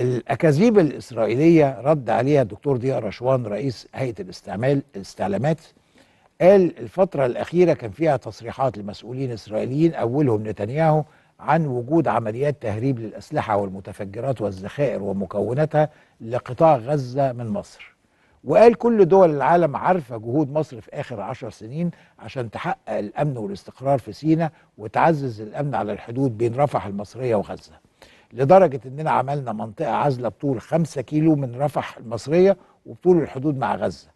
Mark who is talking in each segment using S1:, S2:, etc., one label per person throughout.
S1: الاكاذيب الاسرائيليه رد عليها الدكتور ضياء رشوان رئيس هيئه الاستعمال الاستعلامات قال الفتره الاخيره كان فيها تصريحات لمسؤولين اسرائيليين اولهم نتنياهو عن وجود عمليات تهريب للاسلحه والمتفجرات والذخائر ومكوناتها لقطاع غزه من مصر. وقال كل دول العالم عارفه جهود مصر في اخر عشر سنين عشان تحقق الامن والاستقرار في سيناء وتعزز الامن على الحدود بين رفح المصريه وغزه. لدرجه اننا عملنا منطقه عزلة بطول 5 كيلو من رفح المصريه وبطول الحدود مع غزه.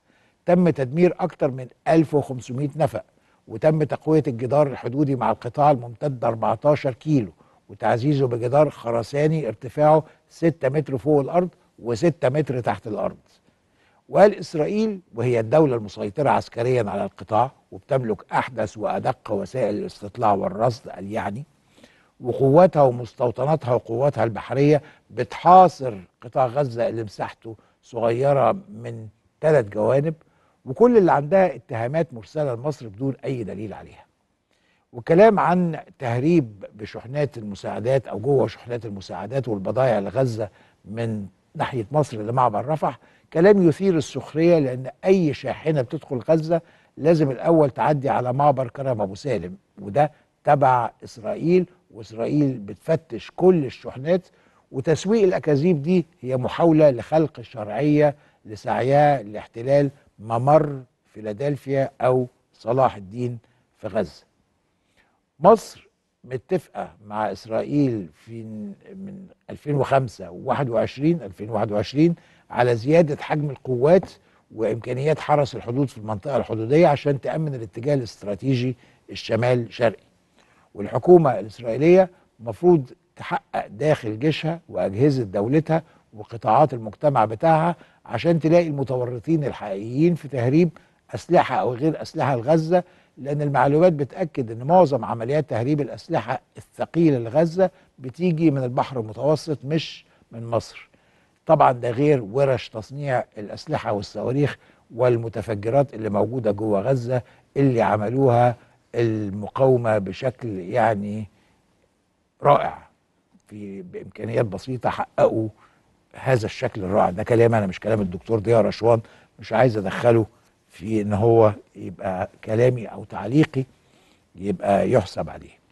S1: تم تدمير اكثر من 1500 نفق وتم تقويه الجدار الحدودي مع القطاع الممتد 14 كيلو وتعزيزه بجدار خرساني ارتفاعه 6 متر فوق الارض و6 متر تحت الارض. وقال إسرائيل وهي الدولة المسيطرة عسكريا على القطاع وبتملك أحدث وأدق وسائل الاستطلاع والرصد قال يعني وقواتها ومستوطناتها وقواتها البحرية بتحاصر قطاع غزة اللي مساحته صغيرة من ثلاث جوانب وكل اللي عندها اتهامات مرسلة لمصر بدون أي دليل عليها وكلام عن تهريب بشحنات المساعدات أو جوه شحنات المساعدات والبضائع لغزة من ناحية مصر لمعبر رفح كلام يثير السخرية لأن أي شاحنة بتدخل غزة لازم الأول تعدي على معبر كرم أبو سالم وده تبع إسرائيل واسرائيل بتفتش كل الشحنات وتسويق الاكاذيب دي هي محاوله لخلق الشرعيه لسعيها لاحتلال ممر فيلادلفيا او صلاح الدين في غزه. مصر متفقه مع اسرائيل في من 2005 و21 2021 على زياده حجم القوات وامكانيات حرس الحدود في المنطقه الحدوديه عشان تامن الاتجاه الاستراتيجي الشمال شرقي. والحكومه الاسرائيليه المفروض تحقق داخل جيشها واجهزه دولتها وقطاعات المجتمع بتاعها عشان تلاقي المتورطين الحقيقيين في تهريب اسلحه او غير اسلحه لغزه لان المعلومات بتاكد ان معظم عمليات تهريب الاسلحه الثقيله لغزه بتيجي من البحر المتوسط مش من مصر. طبعا ده غير ورش تصنيع الاسلحه والصواريخ والمتفجرات اللي موجوده جوه غزه اللي عملوها المقاومه بشكل يعني رائع في بامكانيات بسيطه حققوا هذا الشكل الرائع ده كلام انا مش كلام الدكتور ضياء رشوان مش عايز ادخله في ان هو يبقى كلامي او تعليقي يبقى يحسب عليه